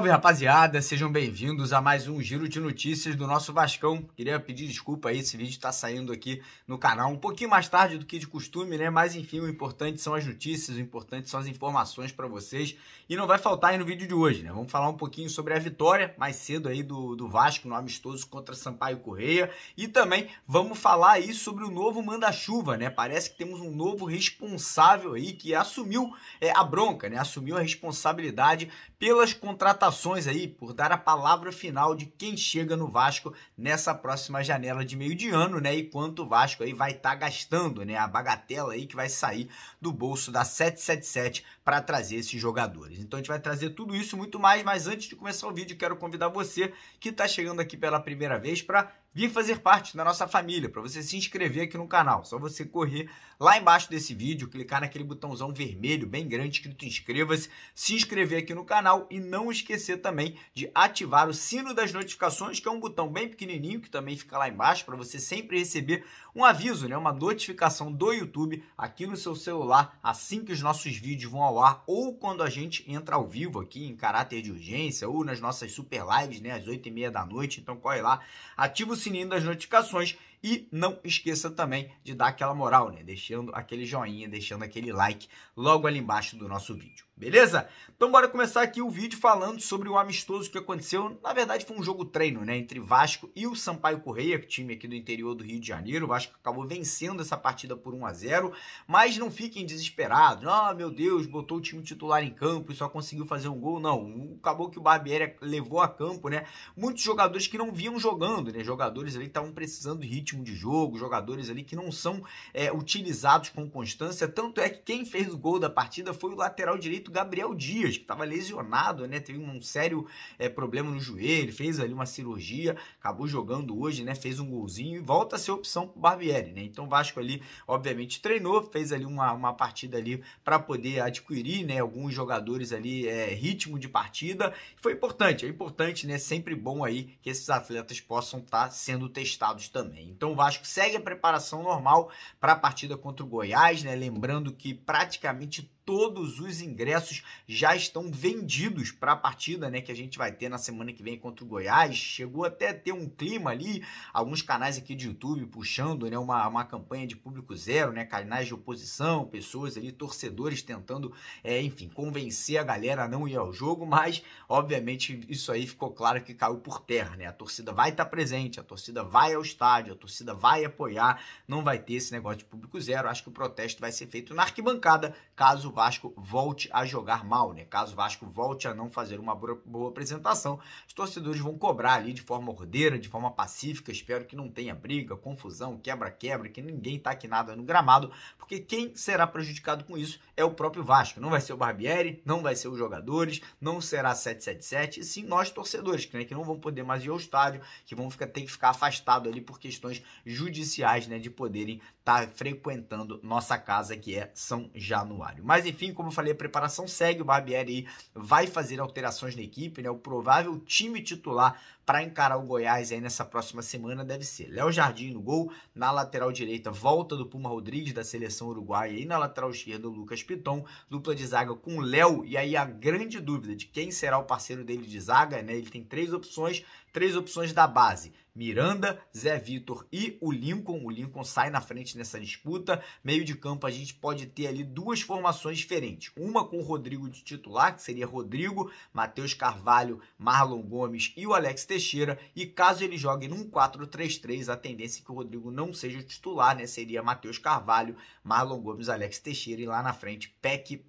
Salve, rapaziada! Sejam bem-vindos a mais um giro de notícias do nosso Vascão. Queria pedir desculpa aí, esse vídeo está saindo aqui no canal um pouquinho mais tarde do que de costume, né? Mas enfim, o importante são as notícias, o importante são as informações para vocês. E não vai faltar aí no vídeo de hoje, né? Vamos falar um pouquinho sobre a vitória mais cedo aí do, do Vasco no amistoso contra Sampaio Correia. E também vamos falar aí sobre o novo manda-chuva, né? Parece que temos um novo responsável aí que assumiu é, a bronca, né? Assumiu a responsabilidade pelas contratações Saudações aí por dar a palavra final de quem chega no Vasco nessa próxima janela de meio de ano, né? E quanto o Vasco aí vai estar tá gastando, né? A bagatela aí que vai sair do bolso da 777 para trazer esses jogadores. Então a gente vai trazer tudo isso muito mais, mas antes de começar o vídeo, quero convidar você que está chegando aqui pela primeira vez para vir fazer parte da nossa família, para você se inscrever aqui no canal. Só você correr lá embaixo desse vídeo, clicar naquele botãozão vermelho bem grande escrito inscreva-se, se inscrever aqui no canal e não esquecer também de ativar o sino das notificações, que é um botão bem pequenininho que também fica lá embaixo para você sempre receber um aviso, né, uma notificação do YouTube aqui no seu celular assim que os nossos vídeos vão ao ar ou quando a gente entra ao vivo aqui em caráter de urgência ou nas nossas super lives, né, às 8 e meia da noite. Então corre lá, ativa o sininho das notificações e não esqueça também de dar aquela moral, né? Deixando aquele joinha, deixando aquele like logo ali embaixo do nosso vídeo beleza? Então bora começar aqui o vídeo falando sobre o amistoso que aconteceu, na verdade foi um jogo treino, né, entre Vasco e o Sampaio Correia, é time aqui do interior do Rio de Janeiro, o Vasco acabou vencendo essa partida por 1 a 0 mas não fiquem desesperados, ah, meu Deus, botou o time titular em campo e só conseguiu fazer um gol, não, acabou que o Barbieri levou a campo, né, muitos jogadores que não vinham jogando, né, jogadores ali que estavam precisando de ritmo de jogo, jogadores ali que não são é, utilizados com constância, tanto é que quem fez o gol da partida foi o lateral direito Gabriel Dias, que estava lesionado, né? Teve um sério é, problema no joelho, fez ali uma cirurgia, acabou jogando hoje, né? Fez um golzinho e volta a ser opção para o Barbieri, né? Então o Vasco ali, obviamente, treinou, fez ali uma, uma partida ali para poder adquirir, né? Alguns jogadores ali, é, ritmo de partida. Foi importante, é importante, né? Sempre bom aí que esses atletas possam estar tá sendo testados também. Então o Vasco segue a preparação normal para a partida contra o Goiás, né? Lembrando que praticamente todos os ingressos já estão vendidos para a partida, né, que a gente vai ter na semana que vem contra o Goiás. Chegou até a ter um clima ali, alguns canais aqui de YouTube puxando, né, uma, uma campanha de público zero, né, canais de oposição, pessoas ali, torcedores tentando, é, enfim, convencer a galera a não ir ao jogo, mas obviamente isso aí ficou claro que caiu por terra, né? A torcida vai estar tá presente, a torcida vai ao estádio, a torcida vai apoiar, não vai ter esse negócio de público zero. Acho que o protesto vai ser feito na arquibancada, caso Vasco volte a jogar mal, né? Caso o Vasco volte a não fazer uma boa apresentação, os torcedores vão cobrar ali de forma ordeira, de forma pacífica. Espero que não tenha briga, confusão, quebra-quebra, que ninguém tá aqui nada no gramado, porque quem será prejudicado com isso é o próprio Vasco. Não vai ser o Barbieri, não vai ser os jogadores, não será 777, e sim nós torcedores, que, né, que não vão poder mais ir ao estádio, que vão ficar, ter que ficar afastado ali por questões judiciais, né? De poderem estar tá frequentando nossa casa que é São Januário. Mas mas enfim, como eu falei, a preparação segue. O Barbieri vai fazer alterações na equipe, né? O provável time titular para encarar o Goiás aí nessa próxima semana deve ser Léo Jardim no gol, na lateral direita, volta do Puma Rodrigues da seleção uruguaia e na lateral esquerda o Lucas Piton, dupla de zaga com Léo. E aí a grande dúvida de quem será o parceiro dele de zaga, né? Ele tem três opções, três opções da base. Miranda, Zé Vitor e o Lincoln. O Lincoln sai na frente nessa disputa. Meio de campo a gente pode ter ali duas formações diferentes. Uma com o Rodrigo de titular, que seria Rodrigo, Matheus Carvalho, Marlon Gomes e o Alex Teixeira. E caso ele jogue num 4-3-3, a tendência é que o Rodrigo não seja o titular, né? Seria Matheus Carvalho, Marlon Gomes, Alex Teixeira e lá na frente Peck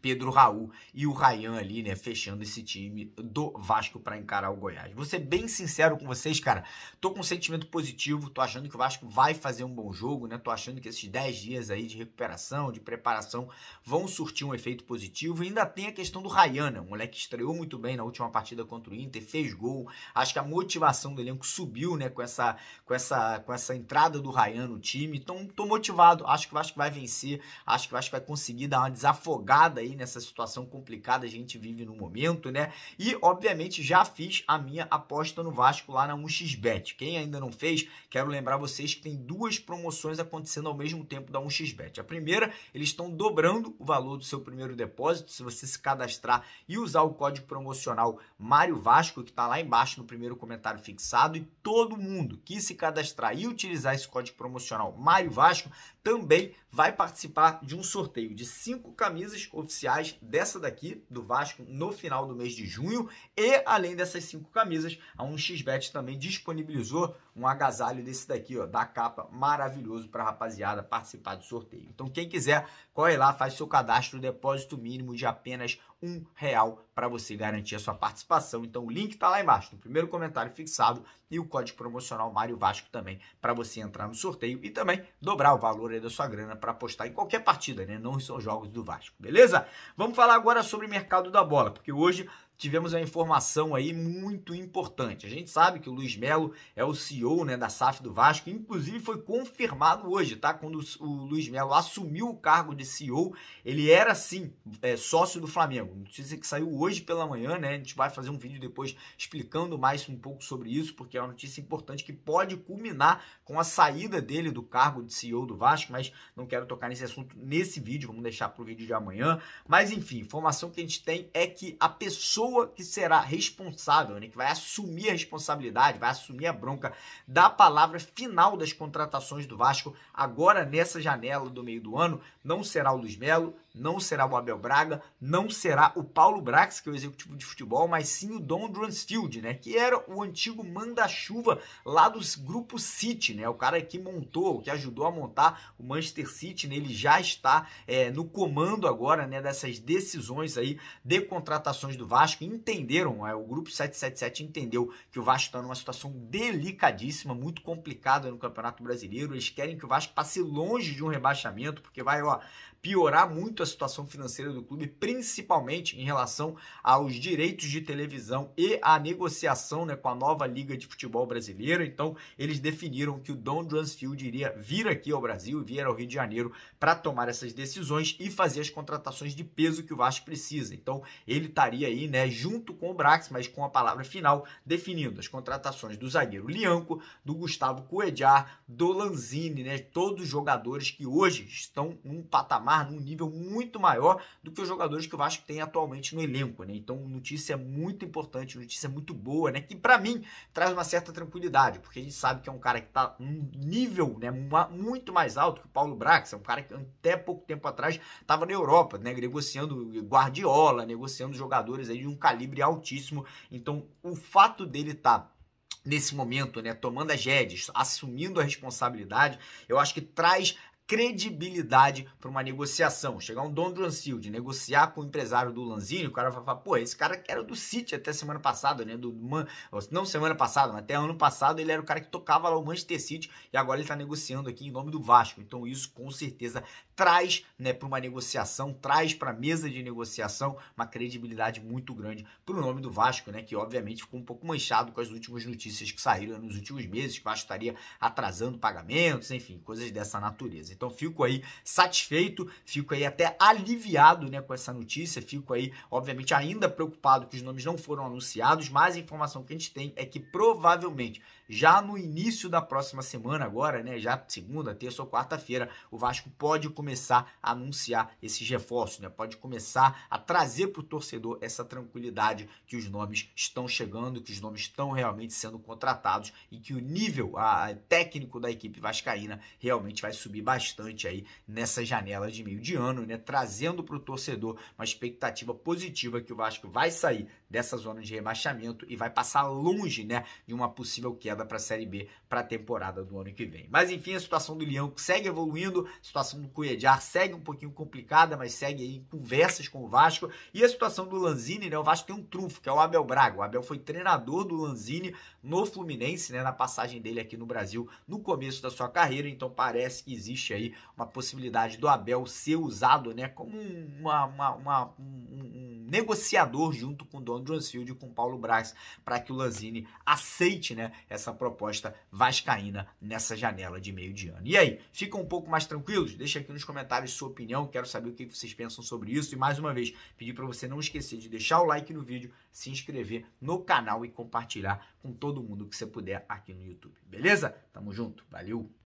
Pedro Raul e o Rayan ali, né, fechando esse time do Vasco para encarar o Goiás. Vou ser bem sincero com vocês, cara, tô com um sentimento positivo, tô achando que o Vasco vai fazer um bom jogo, né, tô achando que esses 10 dias aí de recuperação, de preparação, vão surtir um efeito positivo. E ainda tem a questão do Rayan, né, o moleque estreou muito bem na última partida contra o Inter, fez gol, acho que a motivação do elenco subiu, né, com essa, com essa, com essa entrada do Rayan no time, então tô motivado, acho que o Vasco vai vencer, acho que o Vasco vai conseguir dar uma desafogada aí aí nessa situação complicada a gente vive no momento, né? E, obviamente, já fiz a minha aposta no Vasco lá na 1xBet. Quem ainda não fez, quero lembrar vocês que tem duas promoções acontecendo ao mesmo tempo da 1xBet. A primeira, eles estão dobrando o valor do seu primeiro depósito se você se cadastrar e usar o código promocional Mário Vasco, que está lá embaixo no primeiro comentário fixado, e todo mundo que se cadastrar e utilizar esse código promocional Mário Vasco também vai participar de um sorteio de cinco camisas oficiais oficiais dessa daqui, do Vasco, no final do mês de junho. E além dessas cinco camisas, a 1xBet também disponibilizou um agasalho desse daqui, ó, da capa, maravilhoso para a rapaziada participar do sorteio. Então quem quiser, corre lá, faz seu cadastro, depósito mínimo de apenas um real para você garantir a sua participação. Então o link está lá embaixo, no primeiro comentário fixado e o código promocional Mário Vasco também para você entrar no sorteio e também dobrar o valor da sua grana para apostar em qualquer partida, né? Não são jogos do Vasco, beleza? Vamos falar agora sobre o mercado da bola, porque hoje tivemos uma informação aí muito importante. A gente sabe que o Luiz Melo é o CEO né, da SAF do Vasco, inclusive foi confirmado hoje, tá? Quando o Luiz Melo assumiu o cargo de CEO, ele era sim é, sócio do Flamengo. Notícia que saiu hoje pela manhã, né? A gente vai fazer um vídeo depois explicando mais um pouco sobre isso, porque é uma notícia importante que pode culminar com a saída dele do cargo de CEO do Vasco, mas não quero tocar nesse assunto nesse vídeo, vamos deixar para o vídeo de amanhã. Mas enfim, informação que a gente tem é que a pessoa pessoa que será responsável, né, que vai assumir a responsabilidade, vai assumir a bronca da palavra final das contratações do Vasco agora nessa janela do meio do ano, não será o Luiz Melo, não será o Abel Braga, não será o Paulo Brax, que é o executivo de futebol, mas sim o Don Dransfield, né? Que era o antigo manda-chuva lá do grupo City, né? O cara que montou, que ajudou a montar o Manchester City, né? Ele já está é, no comando agora, né? Dessas decisões aí de contratações do Vasco. Vasco entenderam, é, o grupo 777 entendeu que o Vasco está numa situação delicadíssima, muito complicada no Campeonato Brasileiro. Eles querem que o Vasco passe longe de um rebaixamento, porque vai, ó, piorar muito a situação financeira do clube, principalmente em relação aos direitos de televisão e à negociação né, com a nova Liga de Futebol Brasileira. Então, eles definiram que o Don Drunsfield iria vir aqui ao Brasil, vir ao Rio de Janeiro para tomar essas decisões e fazer as contratações de peso que o Vasco precisa. Então, ele estaria aí, né, junto com o Brax, mas com a palavra final, definindo as contratações do zagueiro Lianco, do Gustavo Coedjar, do Lanzini, né, todos os jogadores que hoje estão num patamar patamar, num nível muito maior do que os jogadores que o Vasco tem atualmente no elenco, né? Então, notícia muito importante, notícia muito boa, né? Que para mim traz uma certa tranquilidade, porque a gente sabe que é um cara que tá num nível, né, muito mais alto que o Paulo Brax, é um cara que até pouco tempo atrás estava na Europa, né, negociando Guardiola, negociando jogadores aí de um calibre altíssimo. Então, o fato dele estar tá nesse momento, né, tomando as redes, assumindo a responsabilidade, eu acho que traz credibilidade para uma negociação. Chegar um Don de negociar com o empresário do Lanzini, o cara vai falar, pô, esse cara que era do City até semana passada, né? Do, man... não semana passada, mas até ano passado ele era o cara que tocava lá o Manchester City e agora ele está negociando aqui em nome do Vasco. Então isso com certeza traz né, para uma negociação, traz para a mesa de negociação uma credibilidade muito grande para o nome do Vasco, né? Que obviamente ficou um pouco manchado com as últimas notícias que saíram nos últimos meses, que o Vasco estaria atrasando pagamentos, enfim, coisas dessa natureza. Então fico aí satisfeito, fico aí até aliviado né, com essa notícia, fico aí, obviamente, ainda preocupado que os nomes não foram anunciados, mas a informação que a gente tem é que provavelmente já no início da próxima semana, agora, né? Já segunda, terça ou quarta-feira, o Vasco pode começar a anunciar esses reforços, né? Pode começar a trazer para o torcedor essa tranquilidade que os nomes estão chegando, que os nomes estão realmente sendo contratados e que o nível a, técnico da equipe vascaína realmente vai subir bastante bastante aí nessa janela de meio de ano, né? Trazendo para o torcedor uma expectativa positiva que o Vasco vai sair dessa zona de rebaixamento e vai passar longe, né, de uma possível queda para a Série B para a temporada do ano que vem. Mas enfim, a situação do Leão segue evoluindo, a situação do Cuejar segue um pouquinho complicada, mas segue aí conversas com o Vasco e a situação do Lanzini, né? O Vasco tem um trunfo, que é o Abel Braga. O Abel foi treinador do Lanzini no Fluminense, né, na passagem dele aqui no Brasil no começo da sua carreira, então parece que existe aí aí uma possibilidade do Abel ser usado né, como uma, uma, uma, um, um, negociador junto com o Don Johnfield e com o Paulo Braz para que o Lanzini aceite né, essa proposta vascaína nessa janela de meio de ano. E aí, ficam um pouco mais tranquilos? Deixa aqui nos comentários sua opinião, quero saber o que vocês pensam sobre isso. E mais uma vez, pedir para você não esquecer de deixar o like no vídeo, se inscrever no canal e compartilhar com todo mundo que você puder aqui no YouTube. Beleza? Tamo junto, valeu!